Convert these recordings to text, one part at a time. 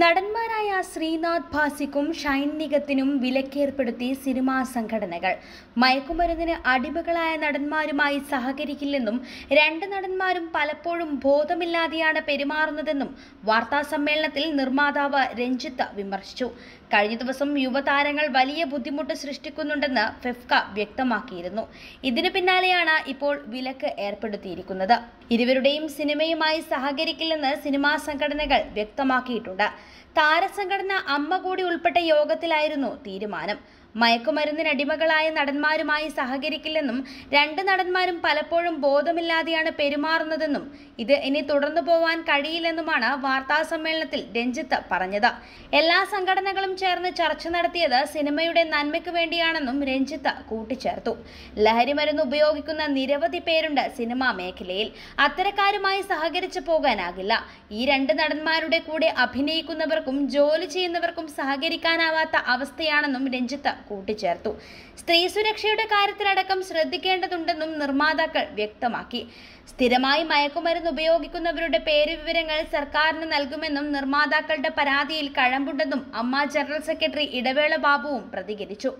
നടന്മാരായ ശ്രീനാഥ് ഭാസിക്കും ഷൈൻ നിഗത്തിനും വിലക്കേർപ്പെടുത്തി സിനിമാ സംഘടനകൾ മയക്കുമരുന്നിന് അടിമകളായ നടന്മാരുമായി സഹകരിക്കില്ലെന്നും രണ്ട് നടന്മാരും പലപ്പോഴും ബോധമില്ലാതെയാണ് പെരുമാറുന്നതെന്നും വാർത്താ സമ്മേളനത്തിൽ നിർമ്മാതാവ് രഞ്ജിത്ത് വിമർശിച്ചു കഴിഞ്ഞ ദിവസം യുവതാരങ്ങൾ വലിയ ബുദ്ധിമുട്ട് സൃഷ്ടിക്കുന്നുണ്ടെന്ന് ഫെഫ്ക വ്യക്തമാക്കിയിരുന്നു ഇതിനു പിന്നാലെയാണ് ഇപ്പോൾ വിലക്ക് ഏർപ്പെടുത്തിയിരിക്കുന്നത് ഇരുവരുടെയും സിനിമയുമായി സഹകരിക്കില്ലെന്ന് സിനിമാ സംഘടനകൾ വ്യക്തമാക്കിയിട്ടുണ്ട് താരസംഘടന അമ്മ കൂടി ഉൾപ്പെട്ട യോഗത്തിലായിരുന്നു തീരുമാനം മയക്കുമരുന്നിനടിമകളായ നടന്മാരുമായി സഹകരിക്കില്ലെന്നും രണ്ട് നടന്മാരും പലപ്പോഴും ബോധമില്ലാതെയാണ് പെരുമാറുന്നതെന്നും ഇത് ഇനി തുടർന്നു പോവാൻ കഴിയില്ലെന്നുമാണ് വാർത്താസമ്മേളനത്തിൽ രഞ്ജിത്ത് പറഞ്ഞത് എല്ലാ സംഘടനകളും ചേർന്ന് ചർച്ച നടത്തിയത് സിനിമയുടെ നന്മയ്ക്ക് വേണ്ടിയാണെന്നും രഞ്ജിത്ത് കൂട്ടിച്ചേർത്തു ലഹരിമരുന്ന് ഉപയോഗിക്കുന്ന നിരവധി പേരുണ്ട് സിനിമാ മേഖലയിൽ അത്തരക്കാരുമായി സഹകരിച്ചു പോകാനാകില്ല ഈ രണ്ട് നടന്മാരുടെ കൂടെ അഭിനയിക്കുന്നവർക്കും ജോലി ചെയ്യുന്നവർക്കും സഹകരിക്കാനാവാത്ത അവസ്ഥയാണെന്നും രഞ്ജിത്ത് കൂട്ടിച്ചേർത്തു സ്ത്രീ സുരക്ഷയുടെ കാര്യത്തിലടക്കം ശ്രദ്ധിക്കേണ്ടതുണ്ടെന്നും നിർമ്മാതാക്കൾ വ്യക്തമാക്കി സ്ഥിരമായി മയക്കുമരുന്ന് ഉപയോഗിക്കുന്നവരുടെ പേര് വിവരങ്ങൾ സർക്കാരിന് നൽകുമെന്നും നിർമ്മാതാക്കളുടെ പരാതിയിൽ കഴമ്പുണ്ടെന്നും അമ്മ ജനറൽ സെക്രട്ടറി ഇടവേള ബാബുവും പ്രതികരിച്ചു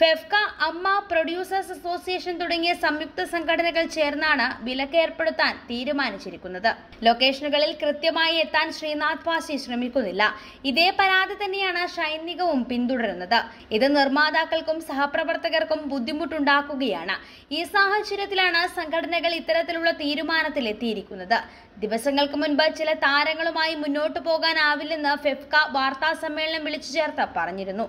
ഫെഫ്ക അമ്മ പ്രൊഡ്യൂസേഴ്സ് അസോസിയേഷൻ തുടങ്ങിയ സംയുക്ത സംഘടനകൾ ചേർന്നാണ് വിലക്ക് ഏർപ്പെടുത്താൻ തീരുമാനിച്ചിരിക്കുന്നത് ലൊക്കേഷനുകളിൽ കൃത്യമായി എത്താൻ ശ്രീനാഥ് വാസി ശ്രമിക്കുന്നില്ല ഇതേ പരാതി തന്നെയാണ് സൈനികവും പിന്തുടരുന്നത് ഇത് നിർമ്മാണം നിർമ്മാതാക്കൾക്കും സഹപ്രവർത്തകർക്കും ബുദ്ധിമുട്ടുണ്ടാക്കുകയാണ് ഈ സാഹചര്യത്തിലാണ് സംഘടനകൾ ഇത്തരത്തിലുള്ള തീരുമാനത്തിലെത്തിയിരിക്കുന്നത് ദിവസങ്ങൾക്ക് മുൻപ് ചില താരങ്ങളുമായി മുന്നോട്ടു പോകാനാവില്ലെന്ന് ഫെഫ്ക വാർത്താ സമ്മേളനം വിളിച്ചു ചേർത്ത് പറഞ്ഞിരുന്നു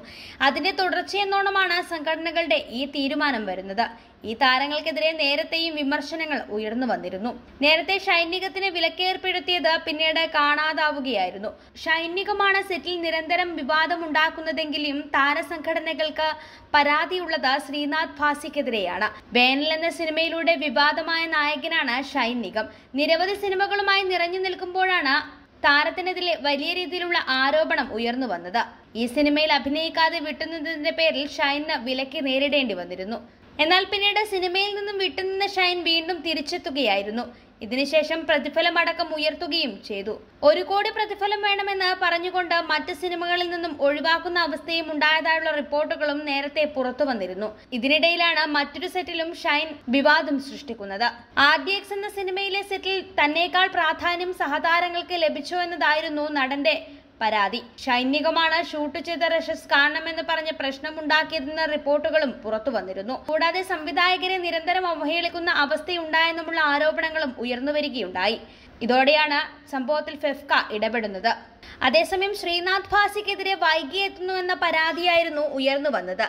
അതിന്റെ തുടർച്ചയെന്നോണമാണ് സംഘടനകളുടെ ഈ തീരുമാനം വരുന്നത് ഈ താരങ്ങൾക്കെതിരെ നേരത്തെയും വിമർശനങ്ങൾ ഉയർന്നു വന്നിരുന്നു നേരത്തെ ഷൈനികത്തിന് വിലക്കേർപ്പെടുത്തിയത് പിന്നീട് കാണാതാവുകയായിരുന്നു ഷൈനികമാണ് സെറ്റിൽ നിരന്തരം വിവാദമുണ്ടാക്കുന്നതെങ്കിലും താരസംഘടനകൾക്ക് പരാതിയുള്ളത് ശ്രീനാഥ് ഭാസിക്കെതിരെയാണ് വേനൽ എന്ന സിനിമയിലൂടെ വിവാദമായ നായകനാണ് ഷൈനികം നിരവധി സിനിമകളുമായി നിറഞ്ഞു നിൽക്കുമ്പോഴാണ് താരത്തിനെതിരെ വലിയ രീതിയിലുള്ള ആരോപണം ഉയർന്നു വന്നത് ഈ സിനിമയിൽ അഭിനയിക്കാതെ വിട്ടുനിന്നതിന്റെ പേരിൽ ഷൈന് വിലക്ക് നേരിടേണ്ടി വന്നിരുന്നു എന്നാൽ പിന്നീട് സിനിമയിൽ നിന്നും വിട്ടുനിന്ന ഷൈൻ വീണ്ടും തിരിച്ചെത്തുകയായിരുന്നു ഇതിനുശേഷം പ്രതിഫലം അടക്കം ഉയർത്തുകയും ചെയ്തു ഒരു കോടി പ്രതിഫലം വേണമെന്ന് പറഞ്ഞുകൊണ്ട് മറ്റ് സിനിമകളിൽ നിന്നും ഒഴിവാക്കുന്ന അവസ്ഥയും ഉണ്ടായതായുള്ള റിപ്പോർട്ടുകളും നേരത്തെ പുറത്തു വന്നിരുന്നു ഇതിനിടയിലാണ് മറ്റൊരു സെറ്റിലും ഷൈൻ വിവാദം സൃഷ്ടിക്കുന്നത് ആദ്യ എക്സ് എന്ന സിനിമയിലെ സെറ്റിൽ തന്നേക്കാൾ പ്രാധാന്യം സഹതാരങ്ങൾക്ക് ലഭിച്ചു എന്നതായിരുന്നു നടന്റെ പരാതി സൈനികമാണ് ഷൂട്ട് ചെയ്ത റഷസ് കാണണമെന്ന് പറഞ്ഞ് പ്രശ്നമുണ്ടാക്കിയതെന്ന റിപ്പോർട്ടുകളും പുറത്തു വന്നിരുന്നു കൂടാതെ സംവിധായകരെ നിരന്തരം അവഹേളിക്കുന്ന അവസ്ഥയുണ്ടായെന്നുമുള്ള ആരോപണങ്ങളും ഉയർന്നുവരികയുണ്ടായി ഇതോടെയാണ് സംഭവത്തിൽ ഫെഫ്ക ഇടപെടുന്നത് അതേസമയം ശ്രീനാഥ് ഭാസിക്കെതിരെ വൈകിയെത്തുന്നുവെന്ന പരാതിയായിരുന്നു ഉയർന്നു വന്നത്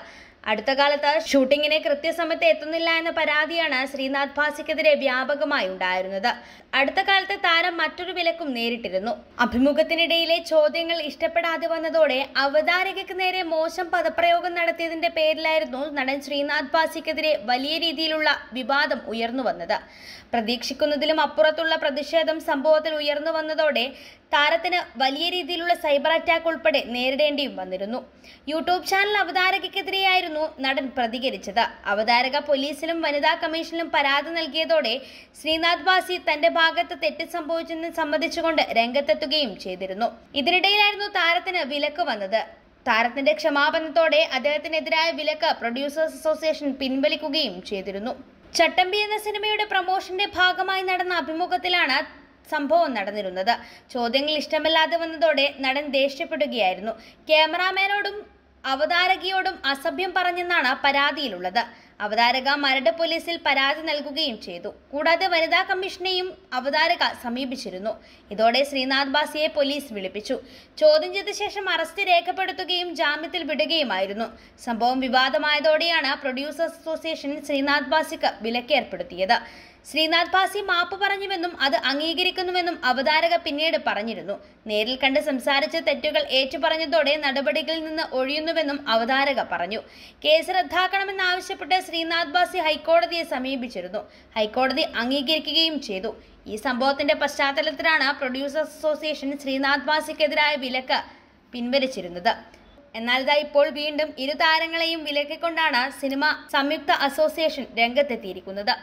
അടുത്ത കാലത്ത് ഷൂട്ടിങ്ങിന് കൃത്യസമയത്ത് എത്തുന്നില്ല എന്ന പരാതിയാണ് ശ്രീനാഥ് ഭാസിക്കെതിരെ വ്യാപകമായി ഉണ്ടായിരുന്നത് അടുത്ത കാലത്ത് താരം മറ്റൊരു വിലക്കും നേരിട്ടിരുന്നു അഭിമുഖത്തിനിടയിലെ ചോദ്യങ്ങൾ ഇഷ്ടപ്പെടാതെ വന്നതോടെ അവതാരകയ്ക്ക് നേരെ മോശം പദപ്രയോഗം നടത്തിയതിന്റെ പേരിലായിരുന്നു നടൻ ശ്രീനാഥ് ഭാസിക്കെതിരെ വലിയ രീതിയിലുള്ള വിവാദം ഉയർന്നു വന്നത് പ്രതീക്ഷിക്കുന്നതിലും അപ്പുറത്തുള്ള പ്രതിഷേധം സംഭവത്തിൽ ഉയർന്നു വന്നതോടെ താരത്തിന് വലിയ രീതിയിലുള്ള സൈബർ അറ്റാക്ക് ഉൾപ്പെടെ നേരിടേണ്ടിയും വന്നിരുന്നു യൂട്യൂബ് ചാനൽ അവതാരകയ്ക്കെതിരെയായിരുന്നു ആയിരുന്നു നടൻ പ്രതികരിച്ചത് അവതാരക പോലീസിലും വനിതാ കമ്മീഷനിലും പരാതി നൽകിയതോടെ ശ്രീനാഥ് ബാസി തന്റെ ഭാഗത്ത് തെറ്റ് സംഭവിച്ചെന്ന് സമ്മതിച്ചുകൊണ്ട് രംഗത്തെത്തുകയും ചെയ്തിരുന്നു ഇതിനിടയിലായിരുന്നു താരത്തിന് വിലക്ക് വന്നത് താരത്തിന്റെ ക്ഷമാപണത്തോടെ അദ്ദേഹത്തിനെതിരായ വിലക്ക് പ്രൊഡ്യൂസേഴ്സ് അസോസിയേഷൻ പിൻവലിക്കുകയും ചെയ്തിരുന്നു ചട്ടമ്പി എന്ന സിനിമയുടെ പ്രൊമോഷന്റെ ഭാഗമായി നടന്ന അഭിമുഖത്തിലാണ് സംഭവം നടന്നിരുന്നത് ചോദ്യങ്ങൾ ഇഷ്ടമല്ലാതെ വന്നതോടെ നടൻ ദേഷ്യപ്പെടുകയായിരുന്നു ക്യാമറാമാനോടും അവതാരകയോടും അസഭ്യം പറഞ്ഞെന്നാണ് പരാതിയിലുള്ളത് അവതാരക മരട് പോലീസിൽ പരാതി നൽകുകയും ചെയ്തു കൂടാതെ വനിതാ കമ്മീഷനെയും അവതാരക സമീപിച്ചിരുന്നു ഇതോടെ ശ്രീനാഥ് ബാസിയെ പോലീസ് വിളിപ്പിച്ചു ചോദ്യം ചെയ്ത ശേഷം അറസ്റ്റ് രേഖപ്പെടുത്തുകയും ജാമ്യത്തിൽ വിടുകയുമായിരുന്നു സംഭവം വിവാദമായതോടെയാണ് പ്രൊഡ്യൂസേഴ്സ് അസോസിയേഷൻ ശ്രീനാഥ് ബാസിക്ക് വിലക്കേർപ്പെടുത്തിയത് ശ്രീനാഥ് പാസി മാപ്പ് പറഞ്ഞുവെന്നും അത് അംഗീകരിക്കുന്നുവെന്നും അവതാരക പിന്നീട് പറഞ്ഞിരുന്നു നേരിൽ കണ്ട് സംസാരിച്ച തെറ്റുകൾ ഏറ്റുപറഞ്ഞതോടെ നടപടികളിൽ നിന്ന് ഒഴിയുന്നുവെന്നും അവതാരക പറഞ്ഞു കേസ് റദ്ദാക്കണമെന്നാവശ്യപ്പെട്ട് ശ്രീനാഥ് ബാസി ഹൈക്കോടതിയെ സമീപിച്ചിരുന്നു ഹൈക്കോടതി അംഗീകരിക്കുകയും ചെയ്തു ഈ സംഭവത്തിന്റെ പശ്ചാത്തലത്തിലാണ് പ്രൊഡ്യൂസേഴ്സ് അസോസിയേഷൻ ശ്രീനാഥ് ബാസിക്കെതിരായ വിലക്ക് പിൻവലിച്ചിരുന്നത് എന്നാൽ ഇതാ ഇപ്പോൾ വീണ്ടും ഇരു താരങ്ങളെയും വിലക്കിക്കൊണ്ടാണ് സിനിമ സംയുക്ത അസോസിയേഷൻ രംഗത്തെത്തിയിരിക്കുന്നത്